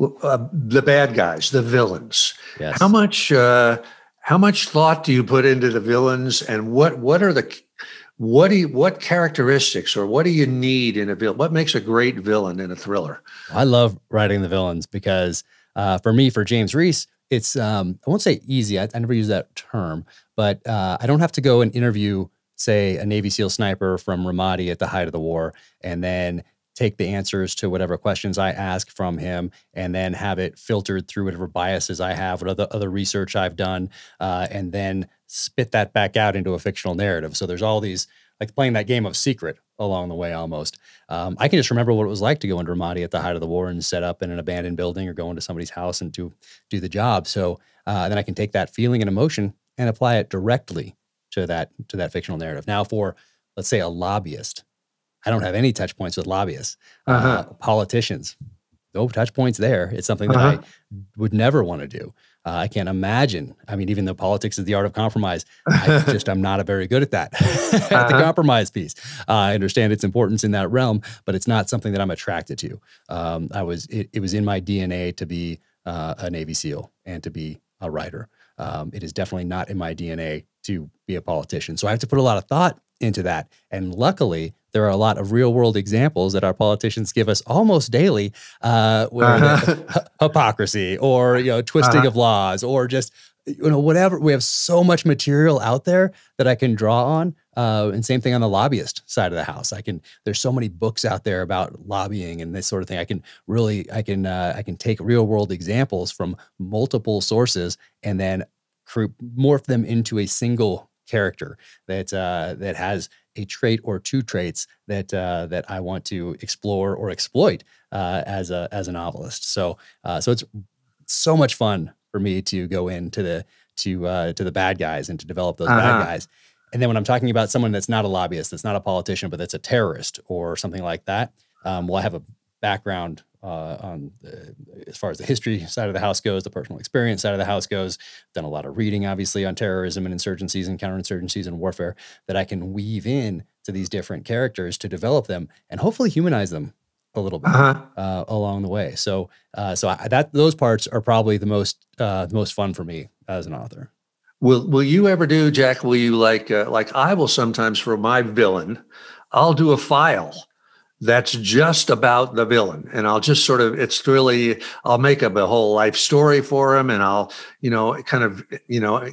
uh, the bad guys, the villains. Yes. How much uh, how much thought do you put into the villains, and what what are the what do you, what characteristics or what do you need in a villain? What makes a great villain in a thriller? I love writing the villains because uh, for me, for James Reese, it's um, I won't say easy. I, I never use that term, but uh, I don't have to go and interview, say, a Navy SEAL sniper from Ramadi at the height of the war, and then take the answers to whatever questions I ask from him and then have it filtered through whatever biases I have, what other, other research I've done, uh, and then spit that back out into a fictional narrative. So there's all these, like playing that game of secret along the way almost. Um, I can just remember what it was like to go into Ramadi at the height of the war and set up in an abandoned building or go into somebody's house and do, do the job. So uh, then I can take that feeling and emotion and apply it directly to that to that fictional narrative. Now for let's say a lobbyist I don't have any touch points with lobbyists, uh, uh-huh. uh, politicians. No touch points there. It's something that uh-huh. I would never want to do. Uh, I can't imagine. I mean, even though politics is the art of compromise, I just I'm not very good at that, at uh-huh. the compromise piece. Uh, I understand its importance in that realm, but it's not something that I'm attracted to. Um, I was it, it, was in my DNA to be uh, a Navy SEAL and to be a writer. Um, it is definitely not in my DNA to be a politician. So I have to put a lot of thought into that. And luckily, there are a lot of real world examples that our politicians give us almost daily, uh, uh-huh. h- hypocrisy or you know twisting uh-huh. of laws or just you know whatever. We have so much material out there that I can draw on. Uh, and same thing on the lobbyist side of the house. I can. There's so many books out there about lobbying and this sort of thing. I can really, I can, uh, I can take real world examples from multiple sources and then morph them into a single character that uh, that has a trait or two traits that uh, that I want to explore or exploit uh, as a as a novelist. So uh, so it's so much fun for me to go into the to uh, to the bad guys and to develop those uh-huh. bad guys. And then when I'm talking about someone that's not a lobbyist, that's not a politician, but that's a terrorist or something like that, um, well, I have a background uh, on the, as far as the history side of the house goes, the personal experience side of the house goes. Done a lot of reading, obviously, on terrorism and insurgencies and counterinsurgencies and warfare that I can weave in to these different characters to develop them and hopefully humanize them a little bit uh-huh. uh, along the way. So, uh, so I, that those parts are probably the most uh, the most fun for me as an author. Will Will you ever do, Jack? Will you like uh, like I will sometimes for my villain, I'll do a file that's just about the villain and i'll just sort of it's really i'll make up a whole life story for him and i'll you know kind of you know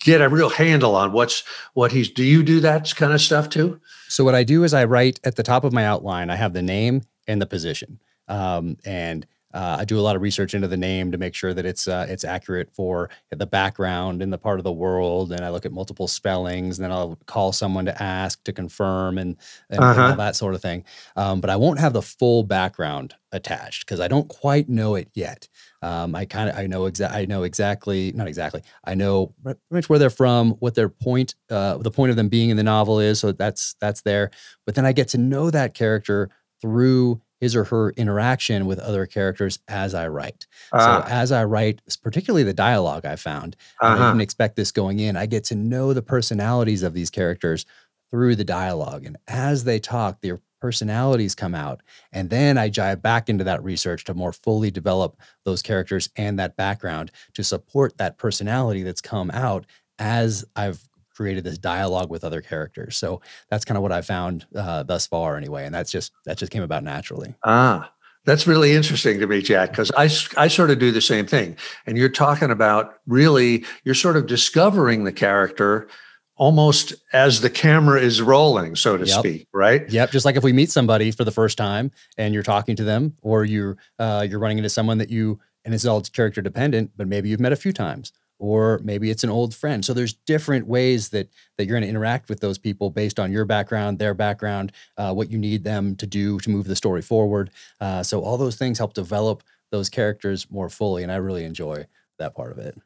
get a real handle on what's what he's do you do that kind of stuff too so what i do is i write at the top of my outline i have the name and the position um, and uh, I do a lot of research into the name to make sure that it's uh, it's accurate for the background and the part of the world, and I look at multiple spellings, and then I'll call someone to ask to confirm and, and, uh-huh. and all uh-huh. that sort of thing. Um, but I won't have the full background attached because I don't quite know it yet. Um, I kind of I know exactly I know exactly not exactly I know pretty much where they're from, what their point uh, the point of them being in the novel is. So that's that's there. But then I get to know that character through his or her interaction with other characters as I write. Uh-huh. So ah. as I write, particularly the dialogue I found, uh-huh. I didn't expect this going in. I get to know the personalities of these characters through the dialogue. And as they talk, their personalities come out. And then I dive back into that research to more fully develop those characters and that background to support that personality that's come out as I've created this dialogue with other characters. So that's kind of what I found uh, thus far, anyway. And that's just that just came about naturally. Ah, that's really interesting to me, Jack, because I I sort of do the same thing. And you're talking about really you're sort of discovering the character almost as the camera is rolling, so to yep. speak, right? Yep. Just like if we meet somebody for the first time and you're talking to them, or you're uh, you're running into someone that you and it's all character dependent, but maybe you've met a few times or maybe it's an old friend. So there's different ways that that you're going to interact with those people based on your background, their background, uh, what you need them to do to move the story forward. Uh, so all those things help develop those characters more fully, and I really enjoy that part of it.